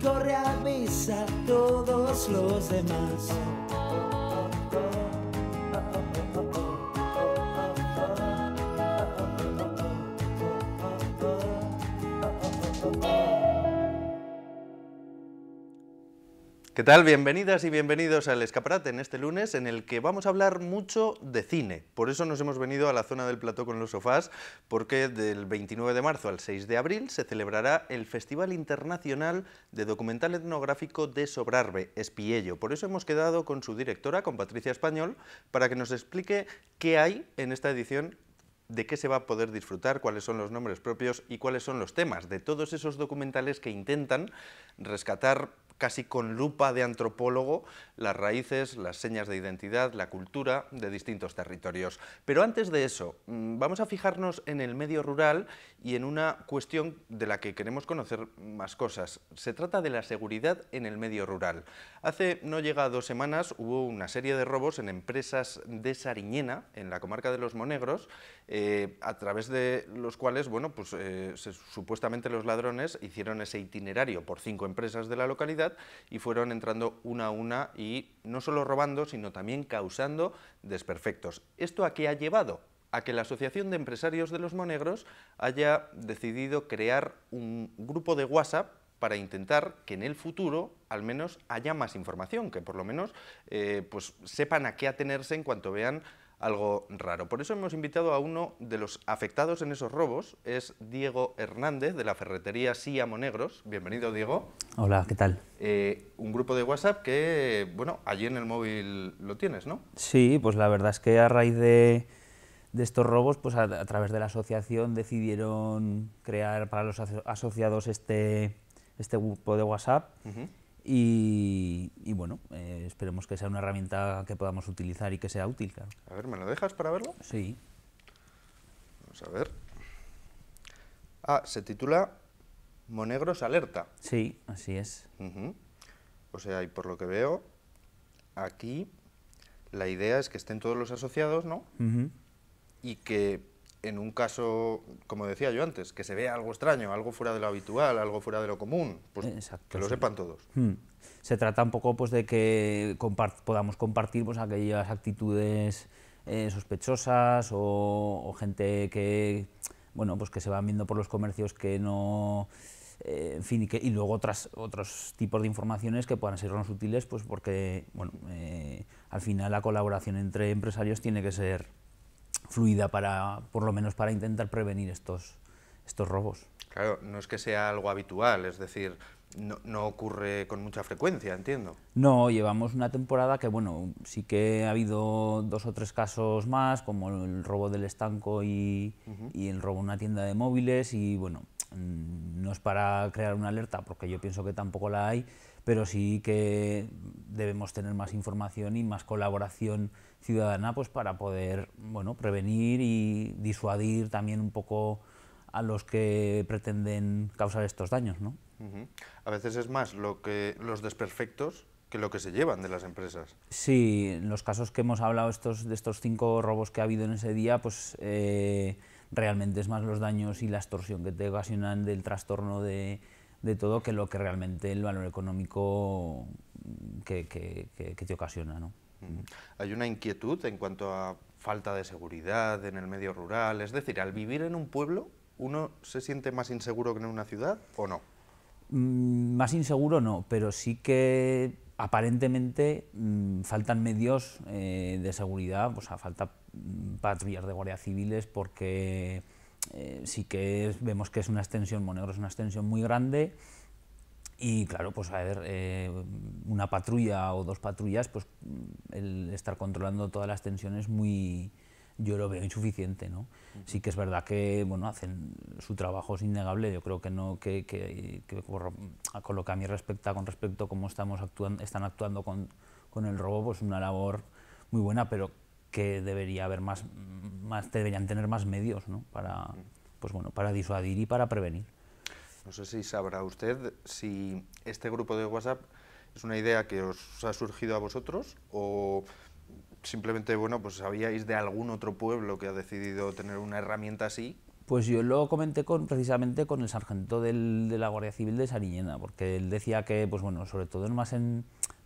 corre a avisa todos los demás. ¿Qué tal? Bienvenidas y bienvenidos al Escaparate en este lunes en el que vamos a hablar mucho de cine. Por eso nos hemos venido a la zona del plató con los sofás, porque del 29 de marzo al 6 de abril se celebrará el Festival Internacional de Documental Etnográfico de Sobrarbe, Espiello. Por eso hemos quedado con su directora, con Patricia Español, para que nos explique qué hay en esta edición de qué se va a poder disfrutar, cuáles son los nombres propios y cuáles son los temas de todos esos documentales que intentan rescatar casi con lupa de antropólogo las raíces, las señas de identidad, la cultura de distintos territorios. Pero antes de eso, mm, vamos a fijarnos en el medio rural y en una cuestión de la que queremos conocer más cosas. Se trata de la seguridad en el medio rural. Hace no llega dos semanas hubo una serie de robos en empresas de Sariñena, en la comarca de Los Monegros, eh, a través de los cuales, bueno, pues eh, supuestamente los ladrones hicieron ese itinerario por cinco empresas de la localidad y fueron entrando una a una y no solo robando, sino también causando desperfectos. ¿Esto a qué ha llevado? a que la Asociación de Empresarios de los Monegros haya decidido crear un grupo de WhatsApp para intentar que en el futuro al menos haya más información, que por lo menos eh, pues sepan a qué atenerse en cuanto vean algo raro. Por eso hemos invitado a uno de los afectados en esos robos, es Diego Hernández, de la ferretería Sía Monegros. Bienvenido, Diego. Hola, ¿qué tal? Eh, un grupo de WhatsApp que, bueno, allí en el móvil lo tienes, ¿no? Sí, pues la verdad es que a raíz de, estos robos, pues a, través de la asociación decidieron crear para los asociados este, este grupo de WhatsApp. y, bueno, eh, esperemos que sea una herramienta que podamos utilizar y que sea útil. A ver, ¿me lo dejas para verlo? Sí. Vamos a ver. Ah, se titula Monegros Alerta. Sí, así es. O sea, y por lo que veo, aquí la idea es que estén todos los asociados, ¿no? Y que en un caso, como decía yo antes, que se vea algo extraño, algo fuera de lo habitual, algo fuera de lo común, pues que lo sepan todos. Hmm. Se trata un poco pues, de que podamos compartir pues, aquellas actitudes eh, sospechosas o, gente que, bueno, pues que se van viendo por los comercios que no... Eh, en fin, y, luego otras, otros tipos de informaciones que puedan sernos útiles, pues porque bueno, eh, al final la colaboración entre empresarios tiene que ser fluida para, por lo menos para intentar prevenir estos, estos robos. Claro, no es que sea algo habitual, es decir, no, ocurre con mucha frecuencia, entiendo. No, llevamos una temporada que, bueno, sí que ha habido dos o tres casos más, como el robo del estanco y, el robo en una tienda de móviles, y bueno, mm, no es para crear una alerta, porque yo pienso que tampoco la hay, pero sí que debemos tener más información y más colaboración ciudadana pues para poder bueno, prevenir y disuadir también un poco a los que pretenden causar estos daños. A veces es más lo que los desperfectos que lo que se llevan de las empresas. Sí, en los casos que hemos hablado estos, de estos cinco robos que ha habido en ese día, pues eh, realmente es más los daños y la extorsión que te ocasionan del trastorno de, de todo que lo que realmente el valor económico mm, que, te ocasiona. ¿no? Hay una inquietud en cuanto a falta de seguridad en el medio rural, es decir, al vivir en un pueblo, ¿uno se siente más inseguro que en una ciudad o no? Mm, más inseguro no, pero sí que aparentemente mm, faltan medios eh, de seguridad, o sea, falta patrullas de guardia civiles porque eh, sí que vemos que es una extensión, Monegro es una extensión muy grande y claro, pues a ver, eh, una patrulla o dos patrullas, pues mm, el estar controlando todas las tensiones, muy, yo lo veo insuficiente, ¿no? Sí que es verdad que, bueno, hacen su trabajo es innegable, yo creo que no, que, que, con lo que a mí respecta, con respecto a cómo estamos actuando, están actuando con, con el robo, pues una labor muy buena, pero que debería haber más, más deberían tener más medios ¿no? para, pues bueno, para disuadir y para prevenir. No sé si sabrá usted si este grupo de WhatsApp es una idea que os ha surgido a vosotros o simplemente, bueno, pues sabíais de algún otro pueblo que ha decidido tener una herramienta así. Pues yo lo comenté con, precisamente con el sargento de la Guardia Civil de Sariñena, porque él decía que, pues bueno, sobre todo en más en,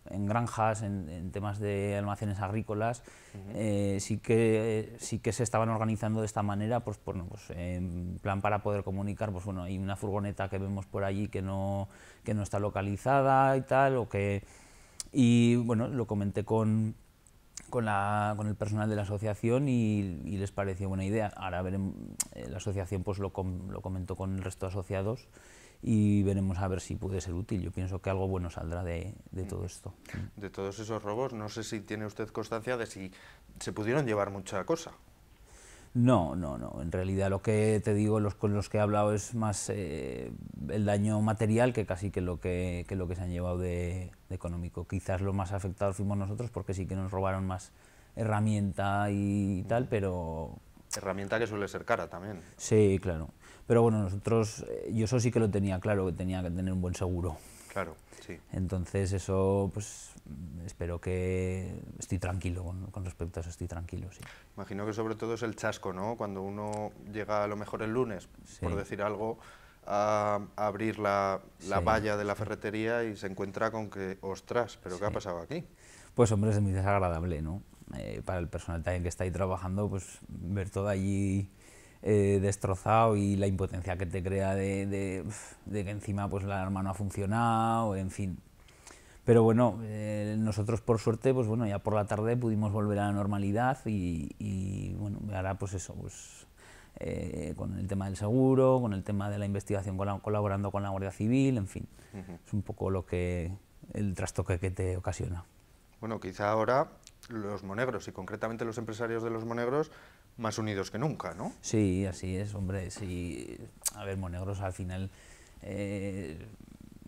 en granjas, en, temas de almacenes agrícolas, eh, sí, que, sí que se estaban organizando de esta manera, pues, pues en plan para poder comunicar, pues bueno, hay una furgoneta que vemos por allí que no, que no está localizada y tal, o que... Y bueno, lo comenté con, con, la, con el personal de la asociación y, les pareció buena idea. Ahora veremos, eh, la asociación pues lo, lo comentó con el resto de asociados y veremos a ver si puede ser útil. Yo pienso que algo bueno saldrá de, de todo esto. De todos esos robos, no sé si tiene usted constancia de si se pudieron llevar mucha cosa. No, no, no. En realidad lo que te digo, los con los que he hablado es más eh, el daño material que casi que lo que, lo que se han llevado de, económico. Quizás lo más afectado fuimos nosotros porque sí que nos robaron más herramienta y tal, pero Herramienta que suele ser cara también. Sí, claro. Pero bueno, nosotros, eh, yo eso sí que lo tenía claro, que tenía que tener un buen seguro. Claro, sí. Entonces eso, pues espero que estoy tranquilo con, respecto a eso, estoy tranquilo, sí. Imagino que sobre todo es el chasco, ¿no? Cuando uno llega a lo mejor el lunes, por decir algo, a, abrir la, valla de la ferretería y se encuentra con que, ostras, ¿pero qué ha pasado aquí? Pues hombre, es muy desagradable, ¿no? Eh, para el personal también que está ahí trabajando, pues ver todo allí eh, destrozado y la impotencia que te crea de, que encima pues la alarma no ha funcionado, en fin. Pero bueno, eh, nosotros por suerte, pues bueno, ya por la tarde pudimos volver a la normalidad y, bueno, ahora pues eso, pues, con el tema del seguro, con el tema de la investigación colaborando con la Guardia Civil, en fin, es un poco lo que el trastoque que te ocasiona. Bueno, quizá ahora los monegros y concretamente los empresarios de los monegros más unidos que nunca, ¿no? Sí, así es, hombre. Sí. A ver, monegros al final eh,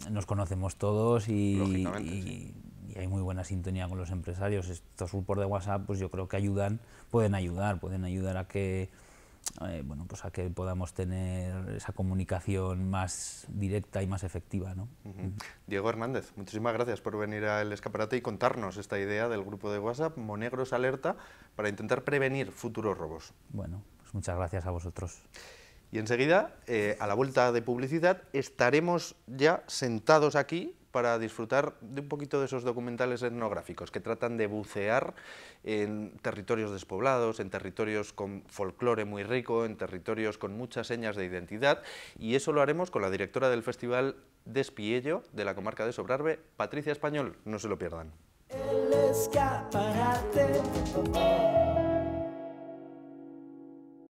nos conocemos todos y, hay muy buena sintonía con los empresarios. Estos grupos de WhatsApp, pues yo creo que ayudan, pueden ayudar, pueden ayudar a que eh, bueno, pues a que podamos tener esa comunicación más directa y más efectiva. Diego Hernández, muchísimas gracias por venir al escaparate y contarnos esta idea del grupo de WhatsApp Monegros Alerta para intentar prevenir futuros robos. Bueno, pues muchas gracias a vosotros. Y enseguida, eh, a la vuelta de publicidad, estaremos ya sentados aquí para disfrutar de un poquito de esos documentales etnográficos que tratan de bucear en territorios despoblados, en territorios con folclore muy rico, en territorios con muchas señas de identidad y eso lo haremos con la directora del Festival Despiello de la comarca de Sobrarbe, Patricia Español. No se lo pierdan.